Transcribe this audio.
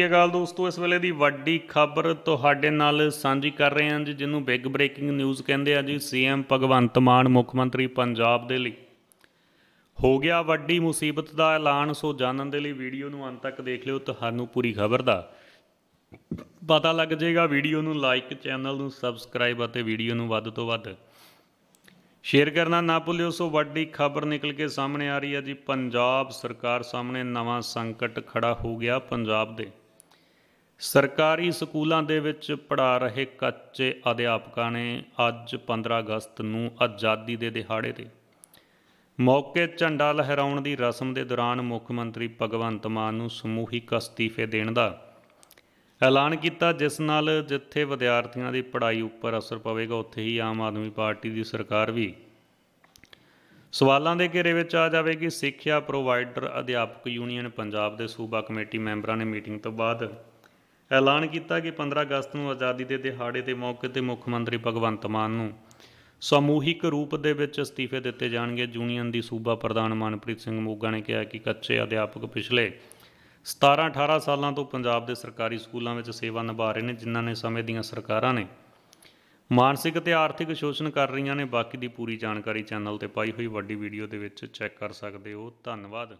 ਸਤਿ ਸ਼੍ਰੀ ਅਕਾਲ ਦੋਸਤੋ ਇਸ ਵੇਲੇ ਦੀ ਵੱਡੀ ਖਬਰ ਤੁਹਾਡੇ ਨਾਲ ਸਾਂਝੀ ਕਰ ਰਹੇ ਹਾਂ ਜੀ ਜਿਹਨੂੰ ਬਿਗ ਬ੍ਰੇਕਿੰਗ ਨਿਊਜ਼ ਕਹਿੰਦੇ ਆ ਜੀ ਸੀਐਮ ਭਗਵੰਤ ਮਾਨ ਮੁੱਖ ਮੰਤਰੀ ਪੰਜਾਬ ਦੇ ਲਈ ਹੋ ਗਿਆ ਵੱਡੀ ਮੁਸੀਬਤ ਦਾ ਐਲਾਨ ਸੋ ਜਾਣਨ ਦੇ ਲਈ ਵੀਡੀਓ ਨੂੰ ਅੰਤ ਤੱਕ ਦੇਖ ਲਿਓ ਤੁਹਾਨੂੰ ਪੂਰੀ ਖਬਰ ਦਾ ਪਤਾ ਲੱਗ ਜਾਏਗਾ ਵੀਡੀਓ ਨੂੰ ਲਾਈਕ ਚੈਨਲ ਨੂੰ ਸਬਸਕ੍ਰਾਈਬ ਅਤੇ ਵੀਡੀਓ ਨੂੰ ਵੱਧ ਤੋਂ ਵੱਧ ਸ਼ੇਅਰ ਕਰਨਾ ਨਾ ਭੁੱਲਿਓ ਸੋ ਵੱਡੀ ਖਬਰ ਨਿਕਲ ਕੇ ਸਾਹਮਣੇ ਆ ਰਹੀ ਹੈ ਜੀ ਪੰਜਾਬ ਸਰਕਾਰ ਸਾਹਮਣੇ ਨਵਾਂ ਸੰਕਟ ਖੜਾ ਹੋ ਗਿਆ ਪੰਜਾਬ ਦੇ ਸਰਕਾਰੀ ਸਕੂਲਾਂ ਦੇ ਵਿੱਚ ਪੜਾ ਰਹੇ ਕੱਚੇ ਅਧਿਆਪਕਾਂ ਨੇ ਅੱਜ 15 ਅਗਸਤ ਨੂੰ ਆਜ਼ਾਦੀ ਦੇ ਦਿਹਾੜੇ ਤੇ ਮੌਕੇ ਝੰਡਾ ਲਹਿਰਾਉਣ ਦੀ ਰਸਮ ਦੇ ਦੌਰਾਨ ਮੁੱਖ ਮੰਤਰੀ ਭਗਵੰਤ ਮਾਨ ਨੂੰ ਸਮੂਹਿਕ ਅਸਤੀਫੇ ਦੇਣ ਦਾ ਐਲਾਨ ਕੀਤਾ ਜਿਸ ਨਾਲ ਜਿੱਥੇ ਵਿਦਿਆਰਥੀਆਂ ਦੀ ਪੜ੍ਹਾਈ ਉੱਪਰ ਅਸਰ ਪਵੇਗਾ ਉੱਥੇ ਹੀ ਆਮ ਆਦਮੀ ਪਾਰਟੀ ਦੀ ਸਰਕਾਰ ਵੀ ਸਵਾਲਾਂ ਦੇ ਘੇਰੇ ਵਿੱਚ ਆ ਜਾਵੇਗੀ ਸਿੱਖਿਆ ਪ੍ਰੋਵਾਈਡਰ ਅਧਿਆਪਕ ਯੂਨੀਅਨ ਪੰਜਾਬ ਦੇ ਸੂਬਾ ਕਮੇਟੀ ਮੈਂਬਰਾਂ ਨੇ ਮੀਟਿੰਗ ਤੋਂ ਬਾਅਦ ਐਲਾਨ ਕੀਤਾ ਕਿ 15 ਅਗਸਤ ਨੂੰ ਆਜ਼ਾਦੀ ਦੇ ਦਿਹਾੜੇ ਦੇ ਮੌਕੇ ਤੇ ਮੁੱਖ ਮੰਤਰੀ ਭਗਵੰਤ ਮਾਨ ਨੂੰ ਸਮੂਹਿਕ ਰੂਪ ਦੇ ਵਿੱਚ ਅਸਤੀਫੇ ਦਿੱਤੇ ਜਾਣਗੇ ਜੂਨੀਅਨ ਦੀ ਸੂਬਾ ਪ੍ਰਧਾਨ ਮਨਪ੍ਰੀਤ ਸਿੰਘ ਮੋਗਾ ਨੇ ਕਿਹਾ ਕਿ ਕੱਚੇ ਅਧਿਆਪਕ ਪਿਛਲੇ 17-18 ਸਾਲਾਂ ਤੋਂ ਪੰਜਾਬ ਦੇ ਸਰਕਾਰੀ ਸਕੂਲਾਂ ਵਿੱਚ ਸੇਵਾ ਨਿਭਾ ਰਹੇ ਨੇ ਜਿਨ੍ਹਾਂ ਨੇ ਸਮੇਂ ਦੀਆਂ ਸਰਕਾਰਾਂ ਨੇ ਮਾਨਸਿਕ ਤੇ ਆਰਥਿਕ ਸ਼ੋਸ਼ਣ ਕਰ ਰਹੀਆਂ ਨੇ ਬਾਕੀ ਦੀ ਪੂਰੀ ਜਾਣਕਾਰੀ ਚੈਨਲ ਤੇ ਪਾਈ ਹੋਈ ਵੱਡੀ ਵੀਡੀਓ ਦੇ ਵਿੱਚ ਚੈੱਕ ਕਰ ਸਕਦੇ ਹੋ ਧੰਨਵਾਦ